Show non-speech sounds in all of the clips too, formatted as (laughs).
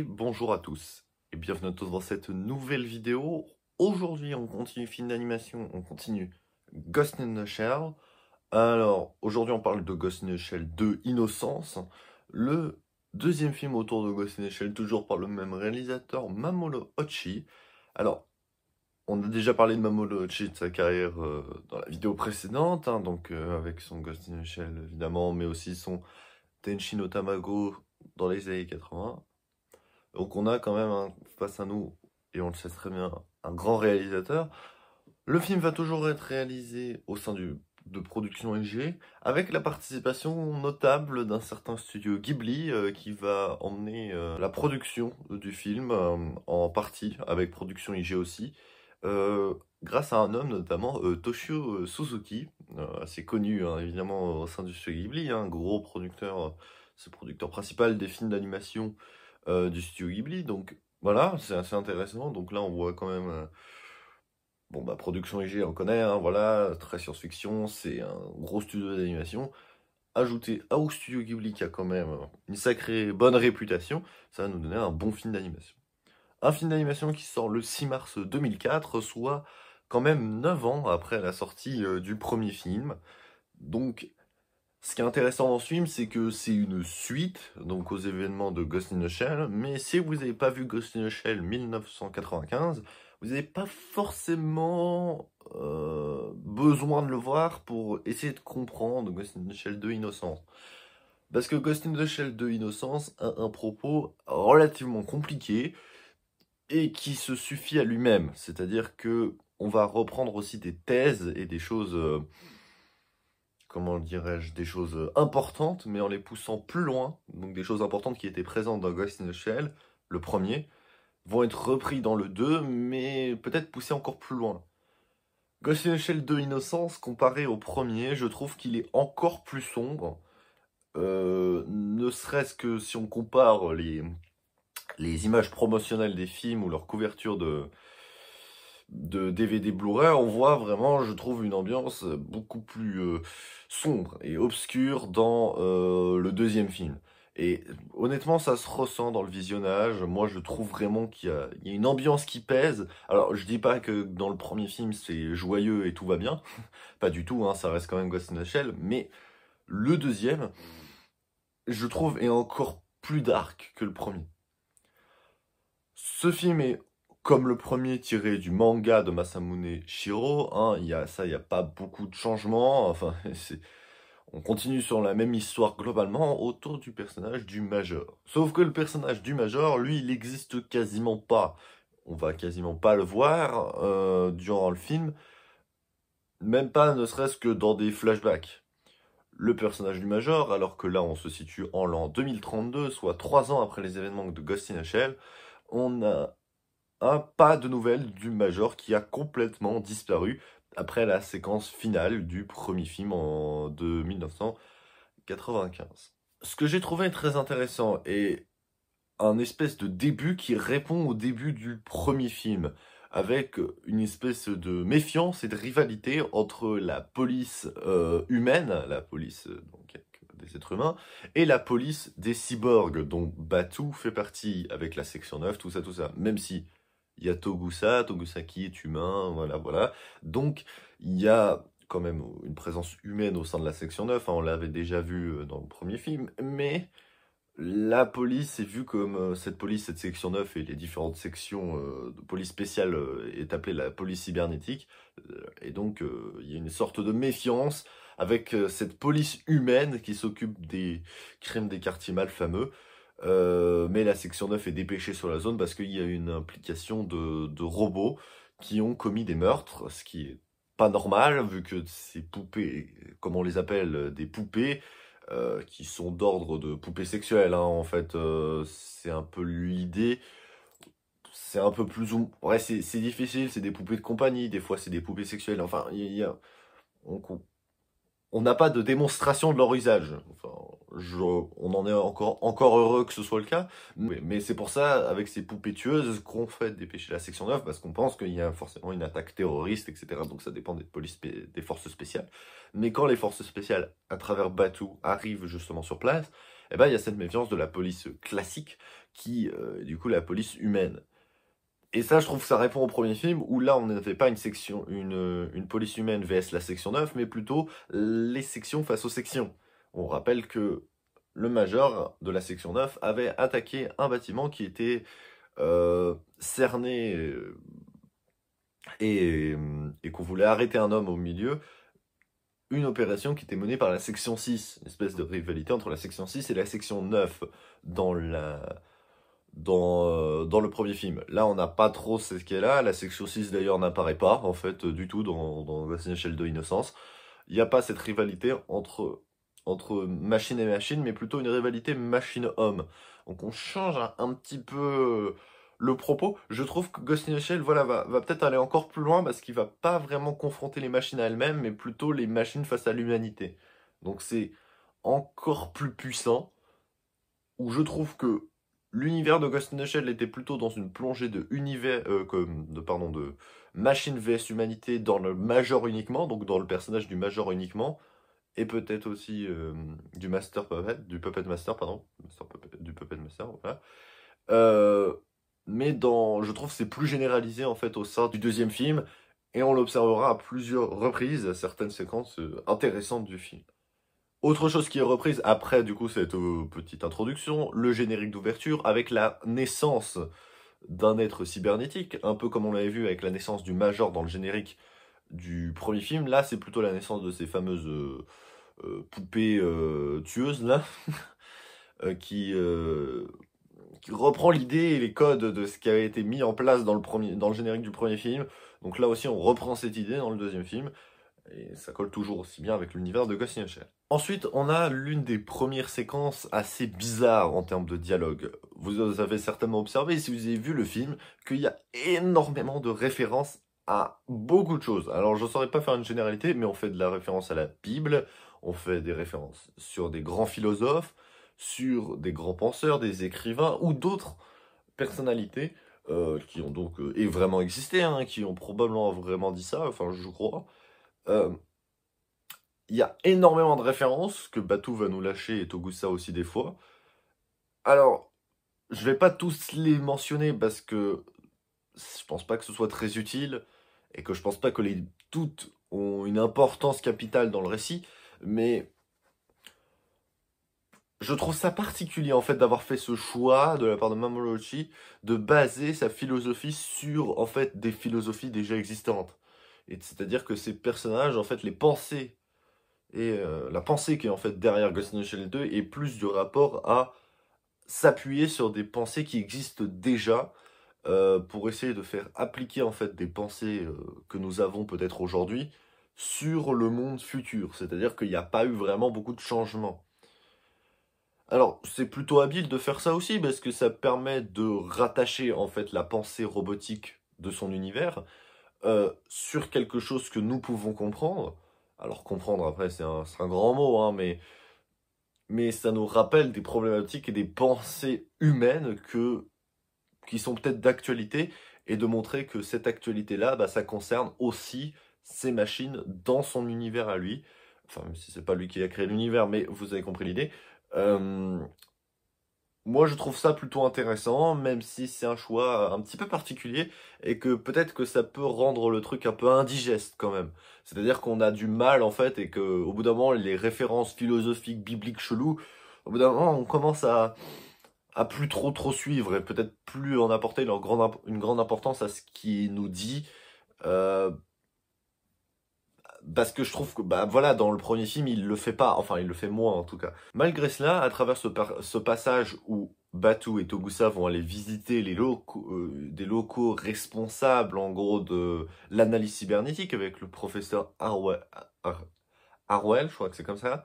bonjour à tous et bienvenue à tous dans cette nouvelle vidéo. Aujourd'hui on continue film d'animation, on continue Ghost in the Shell. Alors aujourd'hui on parle de Ghost in the Shell 2 Innocence, le deuxième film autour de Ghost in the Shell toujours par le même réalisateur Mamolo Ochi. Alors on a déjà parlé de Mamolo Ochi de sa carrière euh, dans la vidéo précédente, hein, donc euh, avec son Ghost in the Shell évidemment, mais aussi son Tenchi no Tamago dans les années 80. Donc on a quand même, un, face à nous, et on le sait très bien, un grand réalisateur. Le film va toujours être réalisé au sein du, de production IG, avec la participation notable d'un certain studio Ghibli euh, qui va emmener euh, la production du film euh, en partie, avec production IG aussi, grâce à un homme notamment, Toshio Suzuki, assez connu hein, évidemment au sein du studio Ghibli, un hein, gros producteur, ce producteur principal des films d'animation euh, du studio Ghibli. Donc voilà, c'est assez intéressant. Donc là, on voit quand même. Euh, bon, bah, Production IG, on connaît, hein, voilà, très science-fiction, c'est un gros studio d'animation. Ajouté à au studio Ghibli, qui a quand même une sacrée bonne réputation, ça va nous donner un bon film d'animation. Un film d'animation qui sort le 6 mars 2004, soit quand même 9 ans après la sortie euh, du premier film. Donc, ce qui est intéressant dans ce film, c'est que c'est une suite donc aux événements de Ghost in the Shell, mais si vous n'avez pas vu Ghost in the Shell 1995, vous n'avez pas forcément euh, besoin de le voir pour essayer de comprendre Ghost in the Shell 2 Innocence. Parce que Ghost in the Shell 2 Innocence a un propos relativement compliqué et qui se suffit à lui-même. C'est-à-dire que on va reprendre aussi des thèses et des choses... Euh, comment dirais-je, des choses euh, importantes, mais en les poussant plus loin, donc des choses importantes qui étaient présentes dans Ghost in the Shell, le premier, vont être repris dans le 2, mais peut-être poussées encore plus loin. Ghost in the Shell 2 Innocence, comparé au premier, je trouve qu'il est encore plus sombre, euh, ne serait-ce que si on compare les, les images promotionnelles des films ou leur couverture de, de DVD Blu-ray, on voit vraiment, je trouve, une ambiance beaucoup plus euh, sombre et obscure dans euh, le deuxième film. Et honnêtement, ça se ressent dans le visionnage. Moi, je trouve vraiment qu'il y, a une ambiance qui pèse. Alors, je dis pas que dans le premier film, c'est joyeux et tout va bien. (laughs) pas du tout, hein, ça reste quand même Ghost in the Shell. Mais le deuxième, je trouve, est encore plus dark que le premier. Ce film est comme le premier tiré du manga de Masamune Shiro, hein, y a, ça, il n'y a pas beaucoup de changements. Enfin, (laughs) on continue sur la même histoire globalement autour du personnage du Major. Sauf que le personnage du Major, lui, il n'existe quasiment pas. On va quasiment pas le voir euh, durant le film, même pas ne serait-ce que dans des flashbacks le personnage du Major, alors que là on se situe en l'an 2032, soit trois ans après les événements de Ghost in Shell, on a pas de nouvelles du Major qui a complètement disparu après la séquence finale du premier film en, de 1995. Ce que j'ai trouvé très intéressant est un espèce de début qui répond au début du premier film, avec une espèce de méfiance et de rivalité entre la police euh, humaine, la police euh, donc, des êtres humains, et la police des cyborgs, dont Batou fait partie, avec la section 9, tout ça, tout ça. Même si il y a Togusa, Togusaki est humain, voilà, voilà. Donc, il y a quand même une présence humaine au sein de la section 9, hein, on l'avait déjà vu euh, dans le premier film, mais la police est vue comme euh, cette police, cette section 9 et les différentes sections euh, de police spéciale est appelée la police cybernétique. Et donc, il y a une sorte de méfiance avec cette police humaine qui s'occupe des crimes des quartiers mal fameux. Euh, mais la section 9 est dépêchée sur la zone parce qu'il y a une implication de, robots qui ont commis des meurtres, ce qui est pas normal vu que ces poupées, comme on les appelle, des poupées, euh, qui sont d'ordre de poupées sexuelles, hein, en fait, euh, c'est un peu l'idée. C'est un peu plus ou ouais, c'est difficile, c'est des poupées de compagnie, des fois c'est des poupées sexuelles. Enfin, il y a, on n'a pas de démonstration de leur usage. Enfin, on en est encore, heureux que ce soit le cas. Mais, c'est pour ça, avec ces poupées qu'on fait dépêcher la section 9, parce qu'on pense qu'il y a forcément une attaque terroriste, etc. Donc ça dépend des, des forces spéciales. Mais quand les forces spéciales, à travers Batou, arrivent justement sur place, eh ben, il y a cette méfiance de la police classique, qui est euh, du coup la police humaine. Et ça, je trouve que ça répond au premier film, où là, on n'avait pas une section, une, une police humaine vs la section 9, mais plutôt les sections face aux sections. On rappelle que le major de la section 9 avait attaqué un bâtiment qui était euh, cerné euh, et, qu'on voulait arrêter un homme au milieu, une opération qui était menée par la section 6, une espèce de rivalité entre la section 6 et la section 9 euh, dans, le premier film. Là, on n'a pas trop ce qu'elle a. La section 6, d'ailleurs, n'apparaît pas, en fait, du tout dans, dans scène in Innocence. Il n'y a pas cette rivalité entre entre machine et machine, mais plutôt une rivalité machine-homme. Donc on change un, petit peu euh, le propos. Je trouve que Ghost in the Shell voilà, va, peut-être aller encore plus loin parce qu'il va pas vraiment confronter les machines à elles-mêmes, mais plutôt les machines face à l'humanité. Donc c'est encore plus puissant, où je trouve que l'univers de Ghost in the Shell était plutôt dans une plongée de univers, euh, pardon, de machine vs humanité dans le Major uniquement, donc dans le personnage du Major uniquement, et peut-être aussi du Master Puppet, du Puppet Master, pardon, du Puppet Master, mais dans, je trouve que c'est plus généralisé en fait au sein du deuxième film, et on l'observera à plusieurs reprises, certaines séquences intéressantes du film. Autre chose qui est reprise après du coup cette petite introduction, le générique d'ouverture avec la naissance d'un être cybernétique, un peu comme on l'avait vu avec la naissance du Major dans le générique du premier film. Là, c'est plutôt la naissance de ces fameuses euh, euh, poupées euh, tueuses, là, (laughs) qui, reprend l'idée et les codes de ce qui avait été mis en place dans le, premier, dans le générique du premier film. Donc là aussi, on reprend cette idée dans le deuxième film. Et ça colle toujours aussi bien avec l'univers de Ghost in Ensuite, on a l'une des premières séquences assez bizarres en termes de dialogue. Vous avez certainement observé, si vous avez vu le film, qu'il y a énormément de références beaucoup de choses. Alors je ne saurais pas faire une généralité, mais on fait de la référence à la Bible, on fait des références sur des grands philosophes, sur des grands penseurs, des écrivains ou d'autres personnalités euh, qui ont donc euh, et vraiment existé, hein, qui ont probablement vraiment dit ça, enfin je crois. Euh, il y a énormément de références que Batou va nous lâcher et Togusa aussi des fois. Alors, je vais pas tous les mentionner parce que je pense pas que ce soit très utile et que je pense pas que les toutes ont une importance capitale dans le récit, mais je trouve ça particulier en fait d'avoir fait ce choix de la part de Mamoruchi de baser sa philosophie sur en fait des philosophies déjà existantes. Et c'est-à-dire que ces personnages en fait les pensées et euh, la pensée qui est en fait derrière Ghost in the Shell 2 est plus du rapport à s'appuyer sur des pensées qui existent déjà euh, pour essayer de faire appliquer en fait des pensées euh, que nous avons peut-être aujourd'hui sur le monde futur. C'est-à-dire qu'il n'y a pas eu vraiment beaucoup de changements. Alors, c'est plutôt habile de faire ça aussi parce que ça permet de rattacher en fait la pensée robotique de son univers euh, sur quelque chose que nous pouvons comprendre. Alors comprendre après c'est un, grand mot, hein, mais, mais ça nous rappelle des problématiques et des pensées humaines que qui sont peut-être d'actualité et de montrer que cette actualité-là, bah, ça concerne aussi ces machines dans son univers à lui. Enfin, même si c'est pas lui qui a créé l'univers, mais vous avez compris l'idée. Euh, moi, je trouve ça plutôt intéressant, même si c'est un choix un petit peu particulier et que peut-être que ça peut rendre le truc un peu indigeste quand même. C'est-à-dire qu'on a du mal en fait et que au bout d'un moment, les références philosophiques, bibliques cheloues, au bout d'un moment, on commence à à plus trop trop suivre et peut-être plus en apporter grande, une grande importance à ce qui nous dit. Euh, parce que je trouve que bah voilà dans le premier film il le fait pas, enfin il le fait moins en tout cas. Malgré cela, à travers ce, passage où Batu et Togusa vont aller visiter les locaux, euh, des locaux responsables en gros de l'analyse cybernétique avec le professeur Harwell Arwell je crois que c'est comme ça.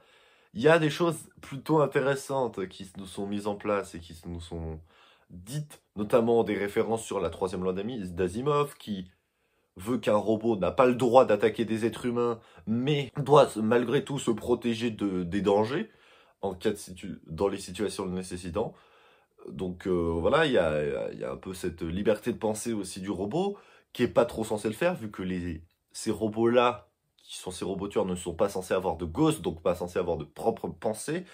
Il y a des choses plutôt intéressantes qui nous sont mises en place et qui nous sont dites, notamment des références sur la troisième loi d'Asimov qui veut qu'un robot n'a pas le droit d'attaquer des êtres humains, mais doit malgré tout se protéger des dangers en cas dans les situations le nécessitant. Donc euh, voilà, il y a, un peu cette liberté de pensée aussi du robot qui est pas trop censé le faire vu que ces robots-là qui sont ces robotures, ne sont pas censés avoir de ghosts, donc pas censés avoir de propres pensées,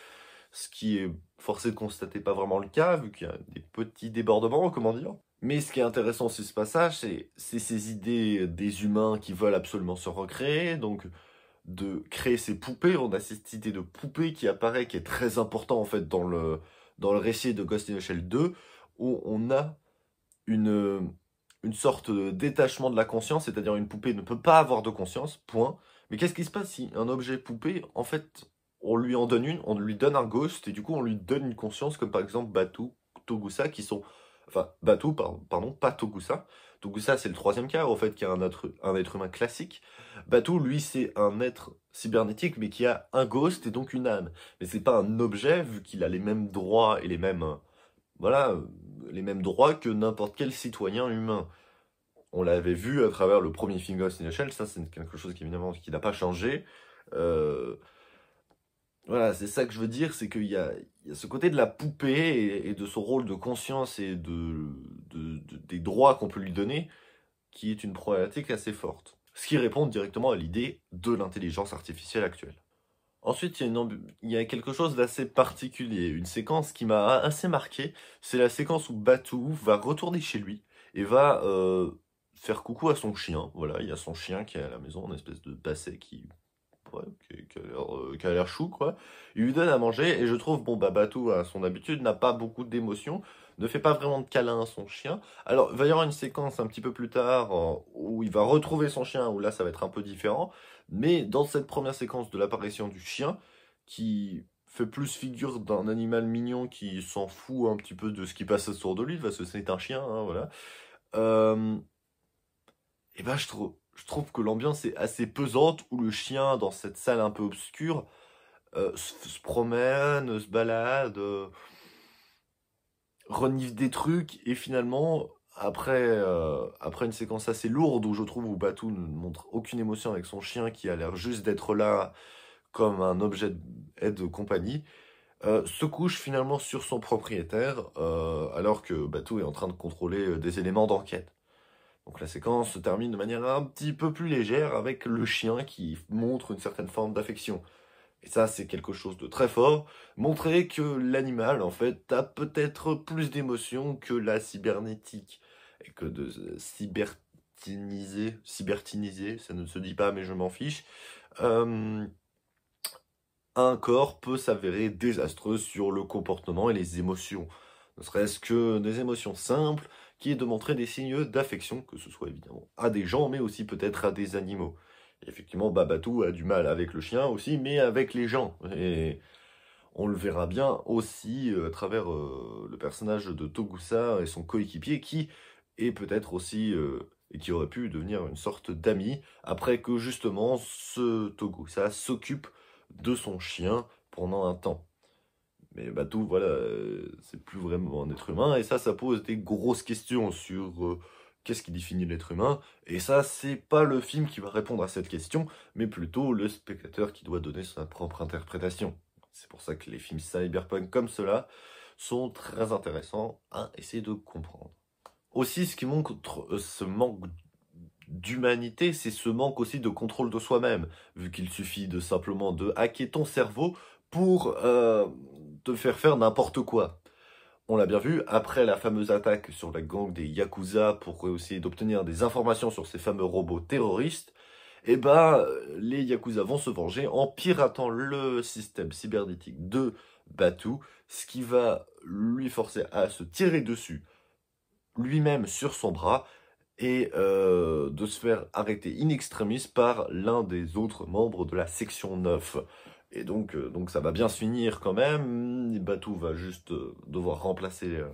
ce qui est forcé de constater pas vraiment le cas, vu qu'il y a des petits débordements, comment dire. Mais ce qui est intéressant aussi ce passage, c'est ces idées des humains qui veulent absolument se recréer, donc de créer ces poupées. On a cette idée de poupée qui apparaît, qui est très important en fait dans le, dans le récit de Ghost in the Shell 2, où on a une, une sorte de détachement de la conscience, c'est-à-dire une poupée ne peut pas avoir de conscience, point. Mais qu'est-ce qui se passe si un objet poupée, en fait, on lui en donne une, on lui donne un ghost, et du coup on lui donne une conscience, comme par exemple Batou, Togusa, qui sont... Enfin, Batou, pardon, pas Togusa. Togusa, c'est le troisième cas, en fait, qui est un être, un être humain classique. Batou, lui, c'est un être cybernétique, mais qui a un ghost et donc une âme. Mais c'est pas un objet, vu qu'il a les mêmes droits et les mêmes voilà, les mêmes droits que n'importe quel citoyen humain. On l'avait vu à travers le premier film Ghost in the ça c'est quelque chose qui évidemment qui n'a pas changé. Euh, voilà, c'est ça que je veux dire, c'est qu'il y, a, ce côté de la poupée et, de son rôle de conscience et des droits qu'on peut lui donner, qui est une problématique assez forte. Ce qui répond directement à l'idée de l'intelligence artificielle actuelle. Ensuite, il y, a quelque chose d'assez particulier, une séquence qui m'a assez marqué, c'est la séquence où Batou va retourner chez lui et va euh, faire coucou à son chien. Voilà, il y a son chien qui est à la maison, une espèce de basset qui ouais, euh, qui, a l'air chou, quoi. Il lui donne à manger, et je trouve, bon, bah, à son habitude, n'a pas beaucoup d'émotions, ne fait pas vraiment de câlin à son chien. Alors, il va y avoir une séquence un petit peu plus tard euh, où il va retrouver son chien, où là, ça va être un peu différent. Mais dans cette première séquence de l'apparition du chien, qui fait plus figure d'un animal mignon qui s'en fout un petit peu de ce qui passe autour de lui, parce que c'est un chien, hein, voilà. Euh, et ben, je trouve, je trouve que l'ambiance est assez pesante où le chien, dans cette salle un peu obscure, euh, se, promène, se balade, euh, renifle des trucs et finalement, après, euh, après une séquence assez lourde où je trouve où Batou ne montre aucune émotion avec son chien qui a l'air juste d'être là comme un objet d'aide de compagnie, se couche finalement sur son propriétaire, alors que Batou est en train de contrôler des éléments d'enquête. Donc la séquence se termine de manière un petit peu plus légère avec le chien qui montre une certaine forme d'affection. Et ça, c'est quelque chose de très fort. Montrer que l'animal, en fait, a peut-être plus d'émotions que la cybernétique. Et que de cybertiniser, cybertiniser, ça ne se dit pas, mais je m'en fiche. Euh, un corps peut s'avérer désastreux sur le comportement et les émotions. Ne serait-ce que des émotions simples, qui est de montrer des signes d'affection, que ce soit évidemment à des gens, mais aussi peut-être à des animaux. effectivement, Babatou a du mal avec le chien aussi, mais avec les gens. Et on le verra bien aussi euh, à travers euh, le personnage de Togusa et son coéquipier, qui est peut-être aussi... Euh, et qui aurait pu devenir une sorte d'ami, après que justement ce Togusa s'occupe de son chien pendant un temps. Mais tout, voilà, euh, c'est plus vraiment un être humain. Et ça, ça pose des grosses questions sur euh, qu'est-ce qui définit l'être humain. Et ça, c'est pas le film qui va répondre à cette question, mais plutôt le spectateur qui doit donner sa propre interprétation. C'est pour ça que les films cyberpunk comme cela sont très intéressants à essayer de comprendre. Aussi, ce qui montre euh, ce manque d'humanité, c'est ce manque aussi de contrôle de soi-même, vu qu'il suffit de simplement de hacker ton cerveau pour de faire faire n'importe quoi. On l'a bien vu, après la fameuse attaque sur la gang des Yakuza pour essayer d'obtenir des informations sur ces fameux robots terroristes, eh ben, les Yakuza vont se venger en piratant le système cybernétique de Batu, ce qui va lui forcer à se tirer dessus lui-même sur son bras et euh, de se faire arrêter in extremis par l'un des autres membres de la section 9. Et donc, euh, donc ça va bien se finir quand même. Batou va juste euh, devoir remplacer euh,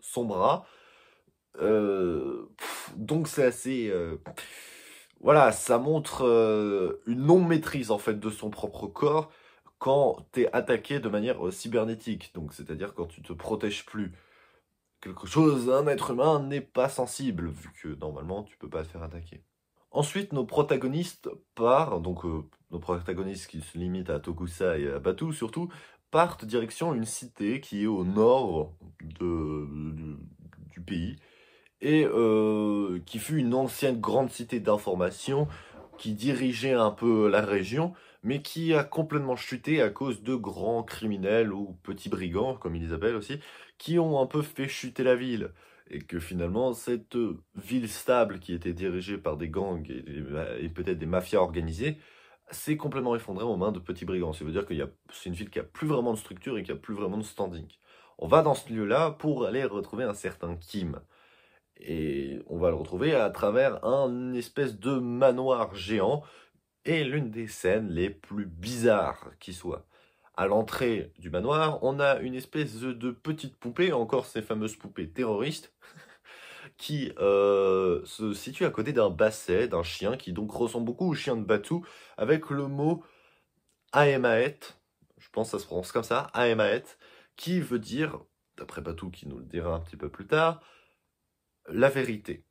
son bras. donc c'est assez... voilà, ça montre une non-maîtrise en fait de son propre corps quand tu es attaqué de manière cybernétique. Donc c'est-à-dire quand tu te protèges plus. Quelque chose, un être humain n'est pas sensible, vu que normalement tu peux pas te faire attaquer. Ensuite, nos protagonistes partent, donc euh, nos protagonistes qui se limitent à Tokusa et à Batu surtout, partent direction une cité qui est au nord du pays et euh, qui fut une ancienne grande cité d'information qui dirigeait un peu la région, mais qui a complètement chuté à cause de grands criminels ou petits brigands, comme ils les appellent aussi, qui ont un peu fait chuter la ville et que finalement cette ville stable qui était dirigée par des gangs et, peut-être des mafias organisées s'est complètement effondrée aux mains de petits brigands. Ça veut dire que c'est une ville qui a plus vraiment de structure et qui a plus vraiment de standing. On va dans ce lieu-là pour aller retrouver un certain Kim. Et on va le retrouver à travers un espèce de manoir géant et l'une des scènes les plus bizarres qui soit à l'entrée du manoir, on a une espèce de petite poupée, encore ces fameuses poupées terroristes, (laughs) qui euh, se situe à côté d'un basset, d'un chien, qui donc ressemble beaucoup au chien de Batou, avec le mot Aemaet, je pense que ça se prononce comme ça, Aemaet, qui veut dire, d'après Batou qui nous le dira un petit peu plus tard, la vérité.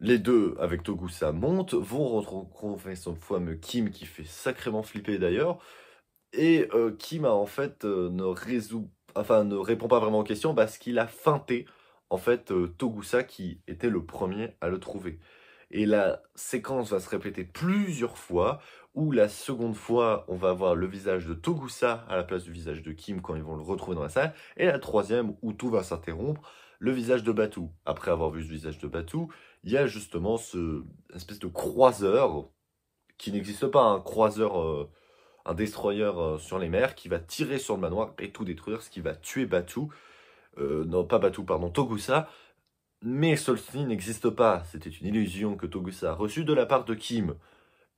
Les deux, avec Togusa, montent, vont retrouver son fameux Kim qui fait sacrément flipper d'ailleurs, et Kim euh, a, en fait euh, ne résout, enfin ne répond pas vraiment aux questions parce qu'il a feinté en fait euh, Togusa qui était le premier à le trouver. Et la séquence va se répéter plusieurs fois, où la seconde fois, on va avoir le visage de Togusa à la place du visage de Kim quand ils vont le retrouver dans la salle, et la troisième, où tout va s'interrompre, le visage de Batu. Après avoir vu ce visage de Batu, il y a justement ce espèce de croiseur, qui n'existe pas, un croiseur un destroyer euh, sur les mers qui va tirer sur le manoir et tout détruire, ce qui va tuer Batu. Euh, non, pas Batu, pardon, Togusa. Mais Solstini n'existe pas. C'était une illusion que Togusa a reçue de la part de Kim.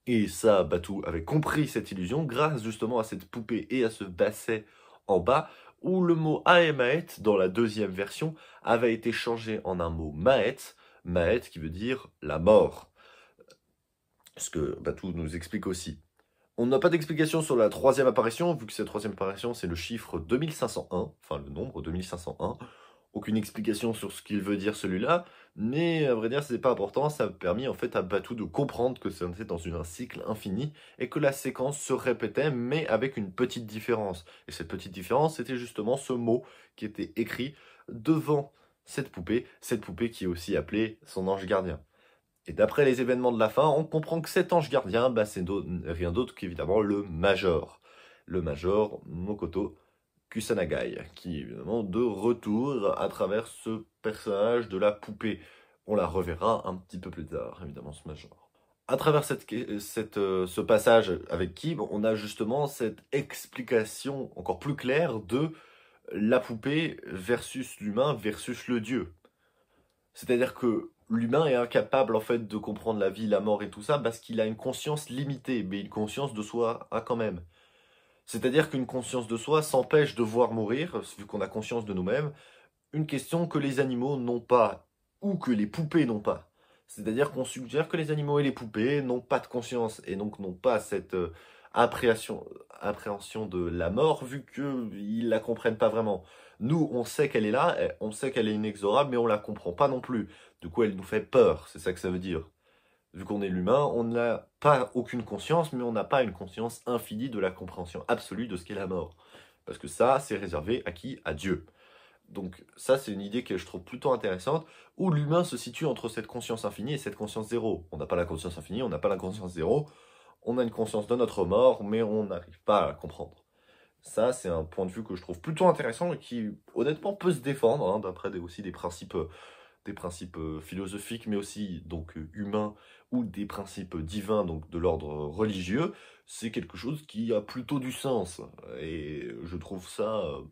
Et ça, Batu avait compris cette illusion grâce justement à cette poupée et à ce basset en bas où le mot Aemaet dans la deuxième version avait été changé en un mot Maet, Maet qui veut dire la mort. Ce que Batu nous explique aussi. On n'a pas d'explication sur la troisième apparition, vu que cette troisième apparition, c'est le chiffre 2501, enfin le nombre 2501. Aucune explication sur ce qu'il veut dire celui-là, mais à vrai dire, c'est pas important, ça a permis en fait à Batou de comprendre que c'était dans un cycle infini et que la séquence se répétait, mais avec une petite différence. Et cette petite différence, c'était justement ce mot qui était écrit devant cette poupée, cette poupée qui est aussi appelée son ange gardien. Et d'après les événements de la fin, on comprend que cet ange gardien, bah, c'est rien d'autre qu'évidemment le Major. Le Major Mokoto Kusanagai, qui est évidemment de retour à travers ce personnage de la poupée. On la reverra un petit peu plus tard, évidemment, ce Major. À travers cette, cette, euh, ce passage avec qui, on a justement cette explication encore plus claire de la poupée versus l'humain versus le dieu. C'est-à-dire que l'humain est incapable en fait de comprendre la vie, la mort et tout ça parce qu'il a une conscience limitée, mais une conscience de soi a quand même. C'est-à-dire qu'une conscience de soi s'empêche de voir mourir, vu qu'on a conscience de nous-mêmes, une question que les animaux n'ont pas, ou que les poupées n'ont pas. C'est-à-dire qu'on suggère que les animaux et les poupées n'ont pas de conscience, et donc n'ont pas cette euh, appréhension, de la mort, vu qu'ils la comprennent pas vraiment. Nous, on sait qu'elle est là, eh, on sait qu'elle est inexorable, mais on la comprend pas non plus. Du coup, elle nous fait peur, c'est ça que ça veut dire. Vu qu'on est l'humain, on n'a pas aucune conscience, mais on n'a pas une conscience infinie de la compréhension absolue de ce qu'est la mort. Parce que ça, c'est réservé à qui À Dieu. Donc ça, c'est une idée que je trouve plutôt intéressante, où l'humain se situe entre cette conscience infinie et cette conscience zéro. On n'a pas la conscience infinie, on n'a pas la conscience zéro, on a une conscience de notre mort, mais on n'arrive pas à la comprendre. Ça, c'est un point de vue que je trouve plutôt intéressant et qui, honnêtement, peut se défendre, hein, d'après aussi des principes euh, des principes euh, philosophiques, mais aussi donc euh, humains ou des principes divins, donc de l'ordre religieux, c'est quelque chose qui a plutôt du sens. Et je trouve ça euh,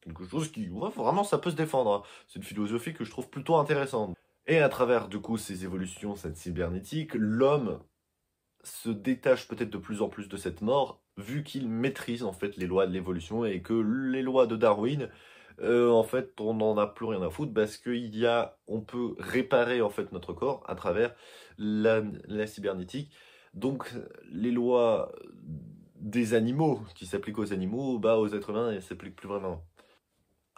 quelque chose qui, vraiment, ça peut se défendre. Hein. C'est une philosophie que je trouve plutôt intéressante. Et à travers, du coup, ces évolutions, cette cybernétique, l'homme se détache peut-être de plus en plus de cette mort, vu qu'il maîtrise, en fait, les lois de l'évolution et que les lois de Darwin euh, en fait, on n'en a plus rien à foutre parce qu'il y a, on peut réparer en fait notre corps à travers la, la cybernétique. Donc, les lois des animaux qui s'appliquent aux animaux, bah aux êtres humains, elles s'appliquent plus vraiment.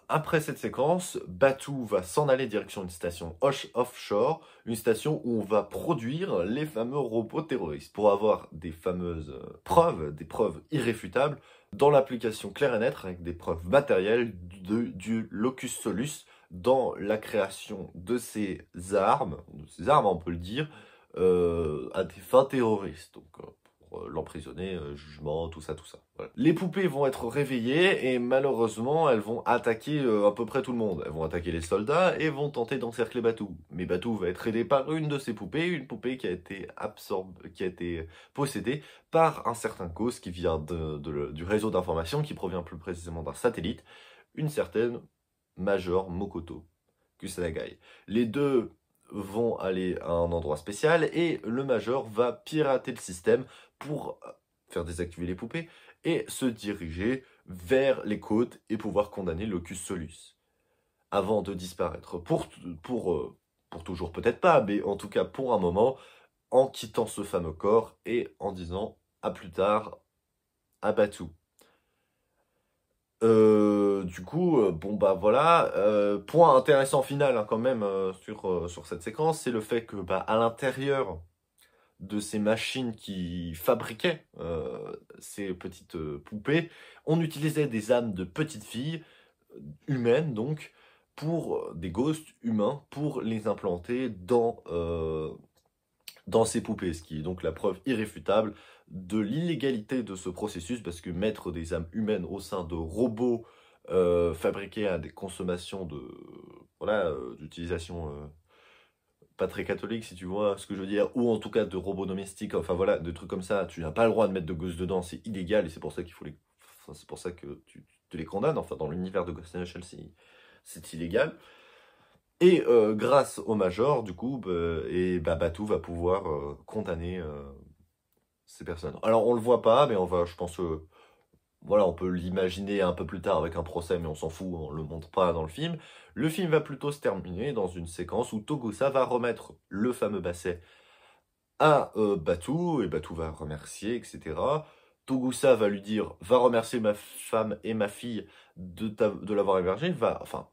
Après cette séquence, Batou va s'en aller direction une station offshore, une station où on va produire les fameux robots terroristes pour avoir des fameuses euh, preuves, des preuves irréfutables dans l'application Claire et Net avec des preuves matérielles du locus solus dans la création de ces armes, de ces armes on peut le dire, euh, à des fins terroristes. Donc, euh. Euh, l'emprisonner, euh, jugement, tout ça, tout ça. Les poupées vont être réveillées et malheureusement, elles vont attaquer euh, à peu près tout le monde. Elles vont attaquer les soldats et vont tenter d'encercler Batou. Mais Batou va être aidé par une de ces poupées, une poupée qui a été absorbée, qui a été possédée par un certain cause qui vient du réseau d'information, qui provient plus précisément d'un satellite, une certaine Major Mokoto Kusanagai. Les deux vont aller à un endroit spécial et le major va pirater le système pour euh, faire désactiver les poupées et se diriger vers les côtes et pouvoir condamner Locus Solus avant de disparaître. Pour, pour, euh, pour toujours, peut-être pas, mais en tout cas pour un moment, en quittant ce fameux corps et en disant à plus tard à Batou. Euh, du coup, bon bah voilà, point intéressant final hein, quand même sur, sur cette séquence, c'est le fait que bah, à l'intérieur de ces machines qui fabriquaient euh, ces petites euh, poupées, on utilisait des âmes de petites filles, euh, humaines donc, pour des ghosts humains, pour les implanter dans, dans ces poupées, ce qui est donc la preuve irréfutable de l'illégalité de ce processus, parce que mettre des âmes humaines au sein de robots fabriqués à des consommations de voilà d'utilisation très catholique, si tu vois ce que je veux dire, ou en tout cas de robots domestiques, enfin voilà, de trucs comme ça. Tu n'as pas le droit de mettre de gosses dedans, c'est illégal, et c'est pour ça qu'il faut les. c'est pour ça que tu, les condamnes. Enfin, dans l'univers de Ghost Chelsea c'est illégal. Et euh, grâce au Major, du coup, bah, et bah, Batou va pouvoir euh, condamner euh, ces personnes. Alors, on le voit pas, mais on va, je pense voilà, on peut l'imaginer un peu plus tard avec un procès, mais on s'en fout, on le montre pas dans le film. Le film va plutôt se terminer dans une séquence où Togusa va remettre le fameux basset à euh, Batou et Batou va remercier, etc. Togusa va lui dire, va remercier ma femme et ma fille de, l'avoir hébergé, va, enfin,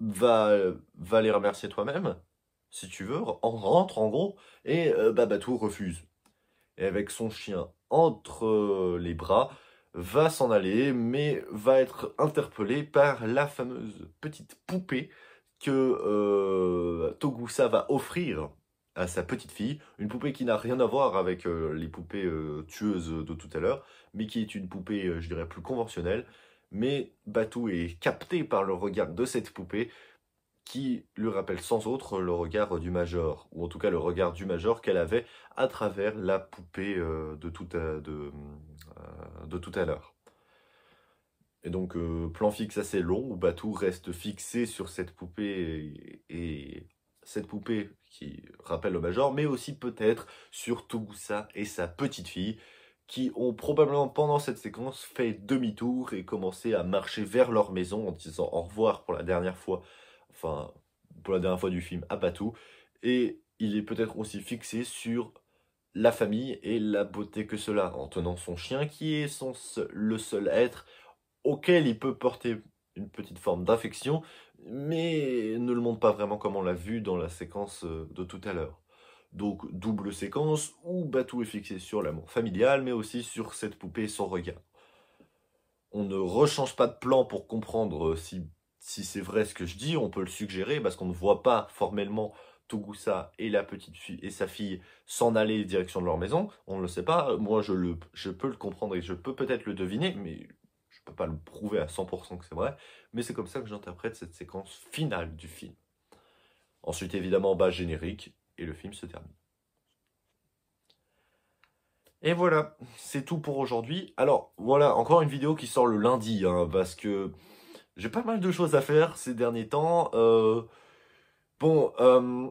va, va les remercier toi-même, si tu veux, on rentre en gros, et euh, bah, Batou refuse. Et avec son chien entre les bras, va s'en aller, mais va être interpellé par la fameuse petite poupée que euh, Togusa va offrir à sa petite fille, une poupée qui n'a rien à voir avec euh, les poupées euh, tueuses de tout à l'heure, mais qui est une poupée, je dirais, plus conventionnelle. Mais Batou est capté par le regard de cette poupée qui lui rappelle sans autre le regard du Major, ou en tout cas le regard du Major qu'elle avait à travers la poupée euh, de tout à, euh, de, tout à l'heure. Et donc, euh, plan fixe assez long, où Batou reste fixé sur cette poupée, et, cette poupée qui rappelle le Major, mais aussi peut-être sur Togusa et sa petite-fille, qui ont probablement pendant cette séquence fait demi-tour et commencé à marcher vers leur maison en disant au revoir pour la dernière fois enfin, pour la dernière fois du film, à Batou, Et il est peut-être aussi fixé sur la famille et la beauté que cela, en tenant son chien qui est le seul être auquel il peut porter une petite forme d'affection, mais ne le montre pas vraiment comme on l'a vu dans la séquence euh, de tout à l'heure. Donc double séquence où Batou est fixé sur l'amour familial, mais aussi sur cette poupée et son regard. On ne rechange pas de plan pour comprendre euh, si si c'est vrai ce que je dis, on peut le suggérer parce qu'on ne voit pas formellement Togusa et la petite fille et sa fille s'en aller direction de leur maison. On ne le sait pas. Moi, je, le, je peux le comprendre et je peux peut-être le deviner, mais je ne peux pas le prouver à 100% que c'est vrai. Mais c'est comme ça que j'interprète cette séquence finale du film. Ensuite, évidemment, bas générique et le film se termine. Et voilà, c'est tout pour aujourd'hui. Alors, voilà, encore une vidéo qui sort le lundi, hein, parce que j'ai pas mal de choses à faire ces derniers temps. Euh, bon, euh,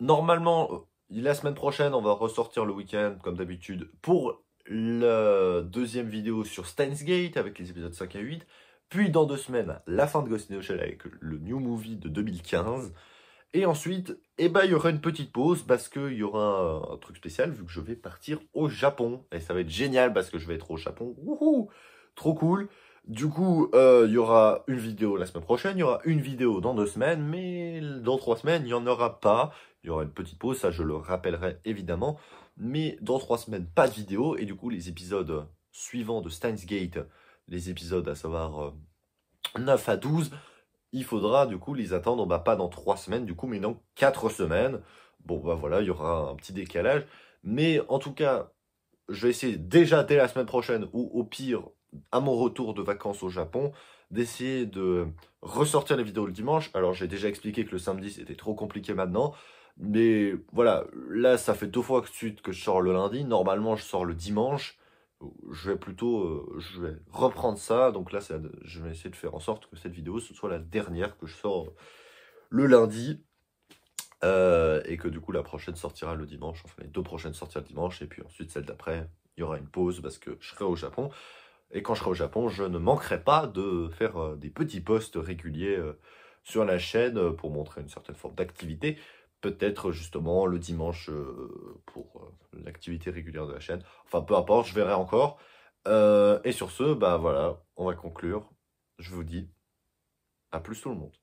normalement, euh, la semaine prochaine, on va ressortir le week-end, comme d'habitude, pour la deuxième vidéo sur Steins Gate avec les épisodes 5 à 8. Puis dans deux semaines, la fin de Ghost in the Shell avec le New Movie de 2015. Et ensuite, eh ben, il y aura une petite pause parce qu'il y aura un, truc spécial vu que je vais partir au Japon. Et ça va être génial parce que je vais être au Japon. Trop cool du coup, euh, il y aura une vidéo la semaine prochaine, il y aura une vidéo dans deux semaines, mais dans trois semaines, il n'y en aura pas. Il y aura une petite pause, ça je le rappellerai évidemment. Mais dans trois semaines, pas de vidéo. Et du coup, les épisodes suivants de Steins Gate, les épisodes à savoir 9 euh, à 12, il faudra du coup les attendre, bah, pas dans trois semaines du coup, mais dans quatre semaines. Bon, bah voilà, il y aura un petit décalage. Mais en tout cas, je vais essayer déjà dès la semaine prochaine, ou au pire, à mon retour de vacances au Japon, d'essayer de ressortir les vidéos le dimanche. Alors j'ai déjà expliqué que le samedi c'était trop compliqué maintenant. Mais voilà, là ça fait deux fois que que je sors le lundi. Normalement je sors le dimanche. Je vais plutôt euh, je vais reprendre ça. Donc là je vais essayer de faire en sorte que cette vidéo ce soit la dernière que je sors le lundi. Euh, et que du coup la prochaine sortira le dimanche. Enfin les deux prochaines sortiront le dimanche. Et puis ensuite celle d'après, il y aura une pause parce que je serai au Japon. Et quand je serai au Japon, je ne manquerai pas de faire euh, des petits posts réguliers euh, sur la chaîne euh, pour montrer une certaine forme d'activité. Peut-être justement le dimanche pour l'activité régulière de la chaîne. Enfin, peu importe, je verrai encore. et sur ce, bah voilà, on va conclure. Je vous dis à plus tout le monde.